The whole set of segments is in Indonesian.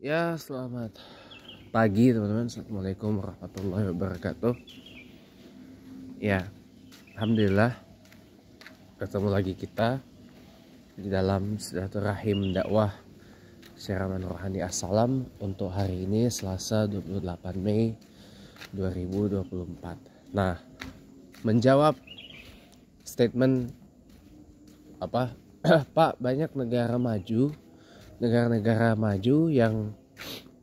Ya selamat pagi teman-teman Assalamualaikum warahmatullahi wabarakatuh Ya Alhamdulillah Ketemu lagi kita Di dalam rahim dakwah Syaraman Rohani Assalam Untuk hari ini Selasa 28 Mei 2024 Nah Menjawab Statement Apa Pak banyak negara maju negara-negara maju yang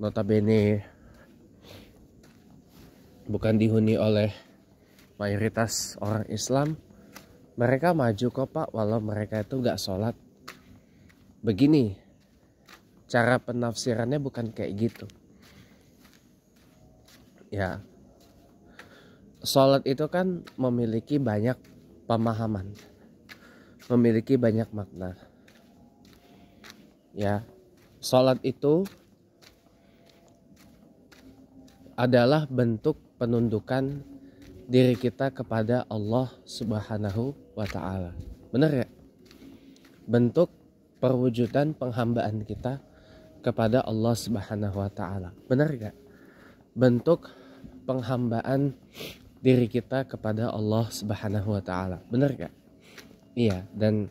notabene bukan dihuni oleh mayoritas orang Islam mereka maju kok pak walau mereka itu gak sholat begini cara penafsirannya bukan kayak gitu ya sholat itu kan memiliki banyak pemahaman memiliki banyak makna ya sholat itu adalah bentuk penundukan diri kita kepada Allah Subhanahu wa taala. Benar ya? Bentuk perwujudan penghambaan kita kepada Allah Subhanahu wa taala. Benar enggak? Bentuk penghambaan diri kita kepada Allah Subhanahu wa taala. Benar enggak? Iya, dan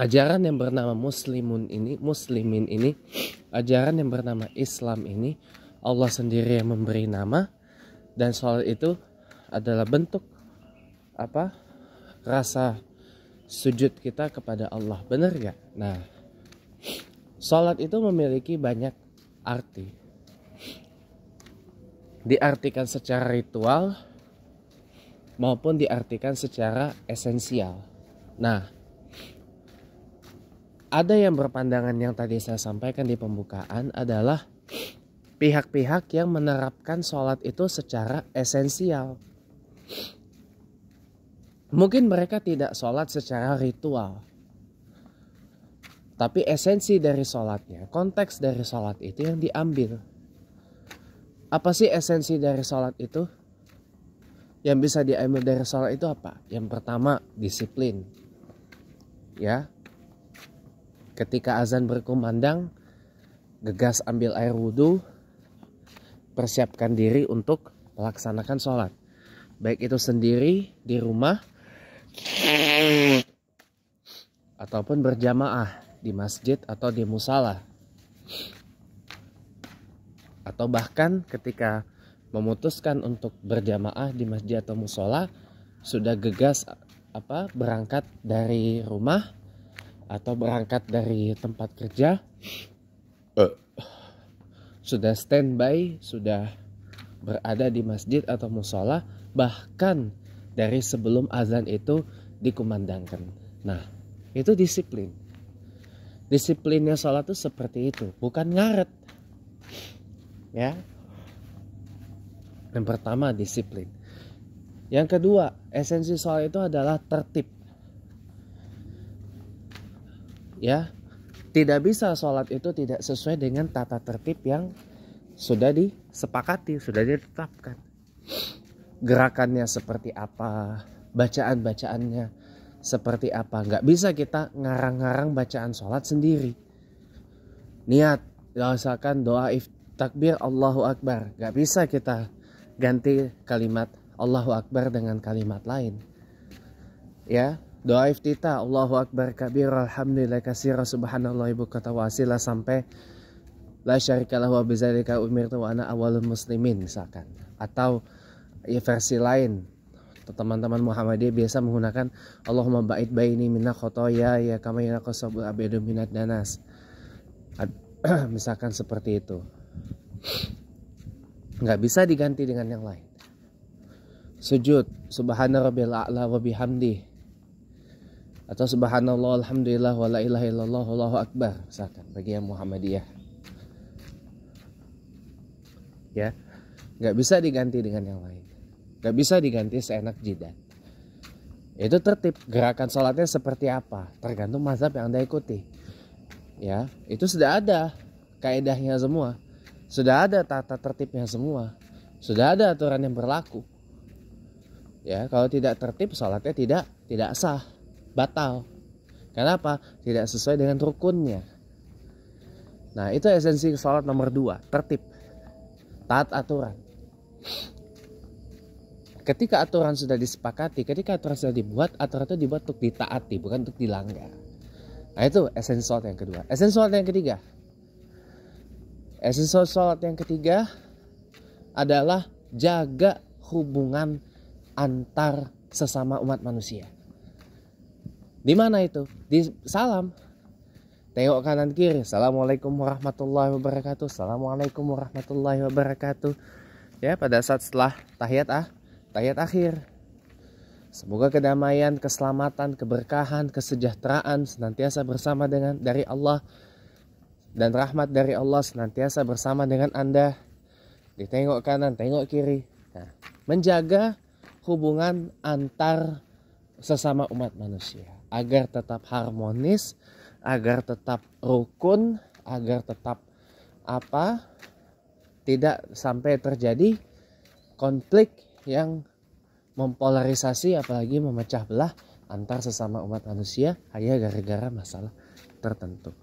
ajaran yang bernama muslimun ini, muslimin ini, ajaran yang bernama Islam ini Allah sendiri yang memberi nama dan sholat itu adalah bentuk apa? rasa sujud kita kepada Allah. Benar gak? Nah, sholat itu memiliki banyak arti. Diartikan secara ritual maupun diartikan secara esensial. Nah, ada yang berpandangan yang tadi saya sampaikan di pembukaan adalah pihak-pihak yang menerapkan sholat itu secara esensial. Mungkin mereka tidak sholat secara ritual, tapi esensi dari sholatnya, konteks dari sholat itu yang diambil. Apa sih esensi dari sholat itu? Yang bisa diambil dari sholat itu apa? Yang pertama, disiplin. Ya, Ketika azan berkumandang, gegas ambil air wudhu, persiapkan diri untuk melaksanakan sholat. Baik itu sendiri di rumah ataupun berjamaah di masjid atau di musala. Atau bahkan ketika memutuskan untuk berjamaah di masjid atau musola sudah gegas apa berangkat dari rumah atau berangkat dari tempat kerja uh, sudah standby, sudah berada di masjid atau musola bahkan dari sebelum azan itu dikumandangkan. Nah, itu disiplin. Disiplinnya sholat itu seperti itu, bukan ngaret. Ya. Yang pertama disiplin. Yang kedua, esensi sholat itu adalah tertib ya tidak bisa sholat itu tidak sesuai dengan tata tertib yang sudah disepakati, sudah ditetapkan. Gerakannya seperti apa, bacaan-bacaannya seperti apa. Nggak bisa kita ngarang-ngarang bacaan sholat sendiri. Niat, usahakan ya doa if, takbir Allahu Akbar. Nggak bisa kita ganti kalimat Allahu Akbar dengan kalimat lain. Ya, Doa iftita Allahu Akbar kabir alhamdulillah kasira subhanallah ibu kata wasila sampai la syarikalah wa bizalika umir wa ana awalul muslimin misalkan atau ya versi lain teman-teman Muhammadiyah biasa menggunakan Allahumma ba'id baini minna khotoya ya kama yanaqasabul abidu minat danas misalkan seperti itu nggak bisa diganti dengan yang lain sujud subhanallah rabbil a'la wa bihamdih atau subhanallah alhamdulillah wala ilaha illallah wallahu akbar misalkan bagi yang Muhammadiyah ya nggak bisa diganti dengan yang lain nggak bisa diganti seenak jidat itu tertib gerakan sholatnya seperti apa tergantung mazhab yang anda ikuti ya itu sudah ada kaidahnya semua sudah ada tata tertibnya semua sudah ada aturan yang berlaku ya kalau tidak tertib sholatnya tidak tidak sah batal. Kenapa? Tidak sesuai dengan rukunnya. Nah itu esensi sholat nomor dua, tertib. Taat aturan. Ketika aturan sudah disepakati, ketika aturan sudah dibuat, aturan itu dibuat untuk ditaati, bukan untuk dilanggar. Nah itu esensi sholat yang kedua. Esensi sholat yang ketiga. Esensi sholat yang ketiga adalah jaga hubungan antar sesama umat manusia. Di mana itu? Di salam. Tengok kanan kiri. Assalamualaikum warahmatullahi wabarakatuh. Assalamualaikum warahmatullahi wabarakatuh. Ya, pada saat setelah tahiyat ah, tahiyat akhir. Semoga kedamaian, keselamatan, keberkahan, kesejahteraan senantiasa bersama dengan dari Allah dan rahmat dari Allah senantiasa bersama dengan Anda. Ditengok kanan, tengok kiri. Nah, menjaga hubungan antar sesama umat manusia agar tetap harmonis, agar tetap rukun, agar tetap apa? Tidak sampai terjadi konflik yang mempolarisasi apalagi memecah belah antar sesama umat manusia hanya gara-gara masalah tertentu.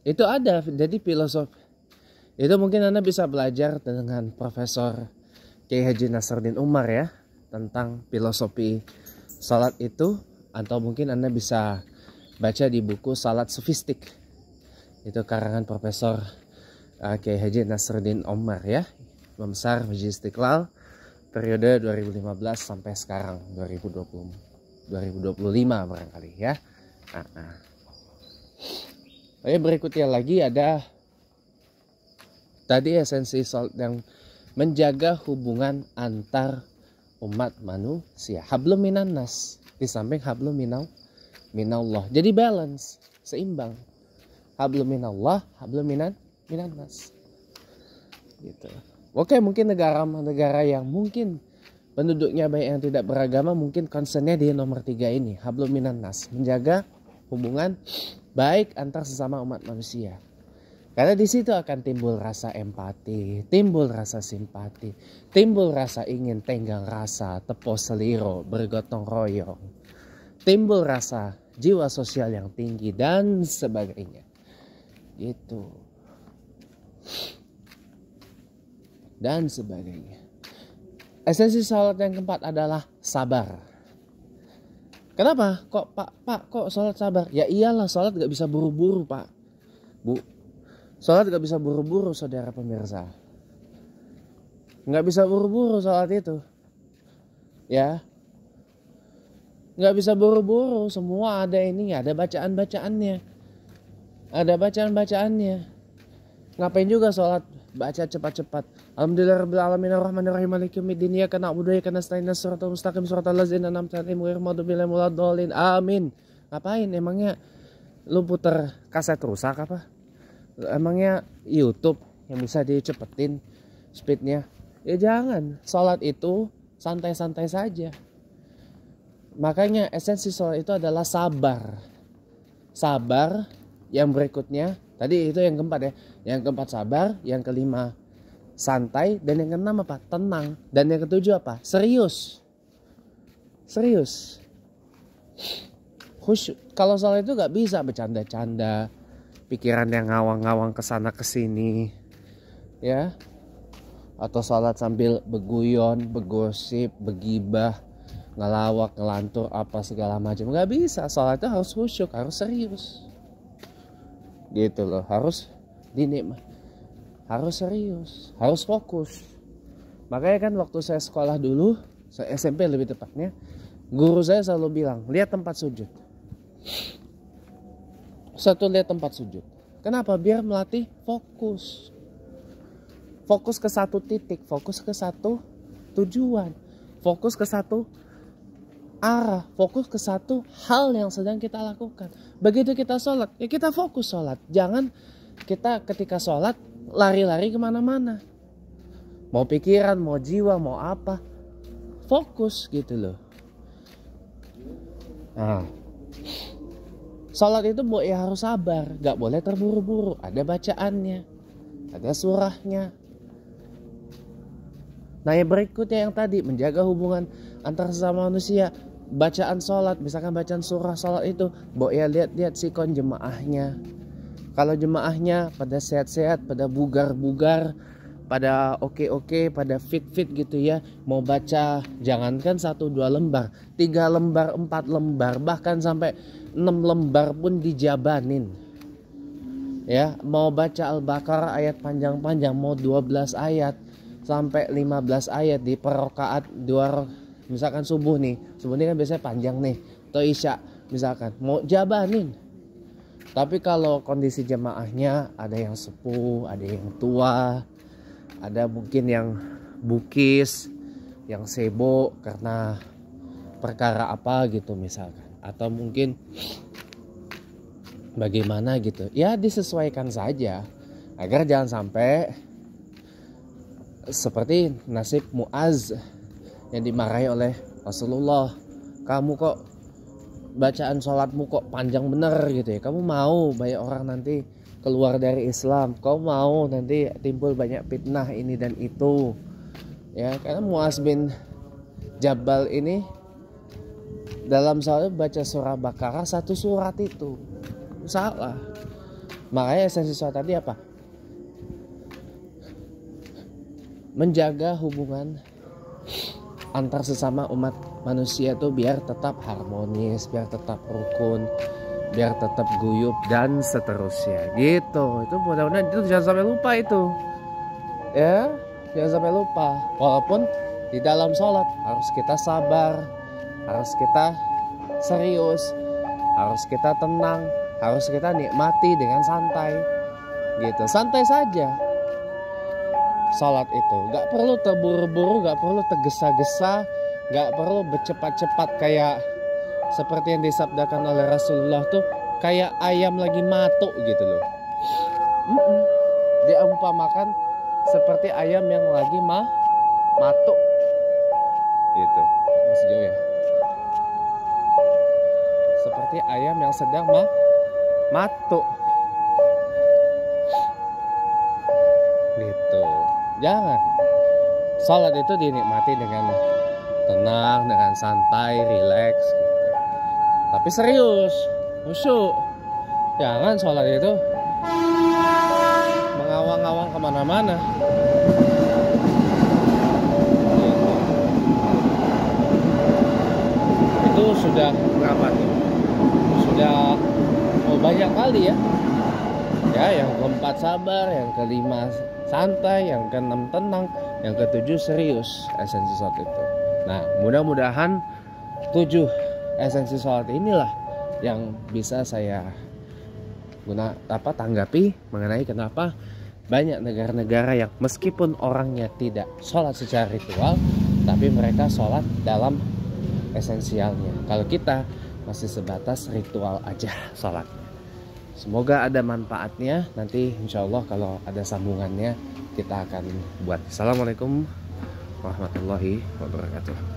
Itu ada jadi filosofi itu mungkin Anda bisa belajar dengan Profesor Kiai Haji Nasruddin Umar ya tentang filosofi salat itu atau mungkin Anda bisa baca di buku Salat Sofistik. Itu karangan Profesor uh, Kiai Haji Nasruddin Omar ya. Membesar Masjid Istiqlal periode 2015 sampai sekarang 2020 2025 barangkali ya. Nah, nah. Oke, berikutnya lagi ada tadi esensi salat yang menjaga hubungan antar umat manusia. Hablum minan nas di samping hablum minau minallah. Jadi balance, seimbang. Hablum minallah, hablum minan minan nas. Gitu. Oke, mungkin negara-negara yang mungkin penduduknya banyak yang tidak beragama mungkin concernnya di nomor tiga ini hablum minan nas menjaga hubungan baik antar sesama umat manusia karena di situ akan timbul rasa empati, timbul rasa simpati, timbul rasa ingin tenggang rasa, tepo seliro, bergotong royong, timbul rasa jiwa sosial yang tinggi dan sebagainya. Gitu. Dan sebagainya. Esensi sholat yang keempat adalah sabar. Kenapa? Kok pak, pak kok sholat sabar? Ya iyalah sholat gak bisa buru-buru pak. Bu, Sholat gak bisa buru-buru saudara pemirsa. Gak bisa buru-buru sholat itu. Ya. Gak bisa buru-buru. Semua ada ini. Ada bacaan-bacaannya. Ada bacaan-bacaannya. Ngapain juga sholat baca cepat-cepat. Alhamdulillah rabbil alamin arrahman arrahim maliki yaumiddin iyyaka na'budu wa iyyaka nasta'in shiratal mustaqim shiratal ladzina an'amta 'alaihim ghairil maghdubi 'alaihim waladdallin. Amin. Ngapain emangnya lu puter kaset rusak apa? emangnya YouTube yang bisa dicepetin speednya ya jangan salat itu santai-santai saja makanya esensi salat itu adalah sabar sabar yang berikutnya tadi itu yang keempat ya yang keempat sabar yang kelima santai dan yang keenam apa tenang dan yang ketujuh apa serius serius khusyuk kalau salat itu nggak bisa bercanda-canda pikiran yang ngawang-ngawang ke kesana kesini ya atau sholat sambil beguyon, begosip, begibah, ngelawak, ngelantur, apa segala macam. Nggak bisa, itu harus khusyuk, harus serius. Gitu loh, harus dinikmat, harus serius, harus fokus. Makanya kan waktu saya sekolah dulu, saya SMP lebih tepatnya, guru saya selalu bilang, lihat tempat sujud. Satu lihat tempat sujud. Kenapa? Biar melatih fokus. Fokus ke satu titik, fokus ke satu tujuan, fokus ke satu arah, fokus ke satu hal yang sedang kita lakukan. Begitu kita sholat, ya kita fokus sholat. Jangan kita ketika sholat lari-lari kemana-mana. Mau pikiran, mau jiwa, mau apa. Fokus gitu loh. Nah, Sholat itu ya harus sabar, nggak boleh terburu-buru. Ada bacaannya, ada surahnya. Nah yang berikutnya yang tadi menjaga hubungan antar sesama manusia bacaan sholat misalkan bacaan surah sholat itu boleh ya lihat-lihat sikon jemaahnya kalau jemaahnya pada sehat-sehat pada bugar-bugar pada oke-oke pada fit-fit gitu ya mau baca jangankan satu dua lembar tiga lembar empat lembar bahkan sampai 6 lembar pun dijabanin ya mau baca Al-Baqarah ayat panjang-panjang mau 12 ayat sampai 15 ayat di perokaat dua misalkan subuh nih subuh ini kan biasanya panjang nih atau isya misalkan mau jabanin tapi kalau kondisi jemaahnya ada yang sepuh ada yang tua ada mungkin yang bukis yang sebo karena perkara apa gitu misalkan atau mungkin bagaimana gitu ya disesuaikan saja agar jangan sampai seperti nasib Muaz yang dimarahi oleh Rasulullah kamu kok bacaan sholatmu kok panjang bener gitu ya kamu mau banyak orang nanti keluar dari Islam kau mau nanti timbul banyak fitnah ini dan itu ya karena Muaz bin Jabal ini dalam soalnya baca surah bakara satu surat itu salah makanya esensi surat tadi apa menjaga hubungan antar sesama umat manusia itu biar tetap harmonis biar tetap rukun biar tetap guyup dan seterusnya gitu itu mudah-mudahan itu jangan sampai lupa itu ya jangan sampai lupa walaupun di dalam sholat harus kita sabar harus kita serius harus kita tenang harus kita nikmati dengan santai gitu santai saja salat itu nggak perlu terburu-buru nggak perlu tergesa-gesa nggak perlu bercepat-cepat kayak seperti yang disabdakan oleh Rasulullah tuh kayak ayam lagi matuk gitu loh mm -mm. dia umpamakan seperti ayam yang lagi mah matuk gitu seperti ayam yang sedang ma matu. Gitu. Jangan. sholat itu dinikmati dengan tenang, dengan santai, rileks gitu. Tapi serius, musuh. Jangan sholat itu mengawang-awang kemana-mana. Gitu. Itu sudah berapa nih? ada oh banyak kali ya ya yang keempat sabar yang kelima santai yang keenam tenang yang ketujuh serius esensi sholat itu nah mudah-mudahan tujuh esensi sholat inilah yang bisa saya guna apa tanggapi mengenai kenapa banyak negara-negara yang meskipun orangnya tidak sholat secara ritual tapi mereka sholat dalam esensialnya kalau kita masih sebatas ritual aja salatnya. Semoga ada manfaatnya. Nanti insya Allah kalau ada sambungannya kita akan buat. Assalamualaikum warahmatullahi wabarakatuh.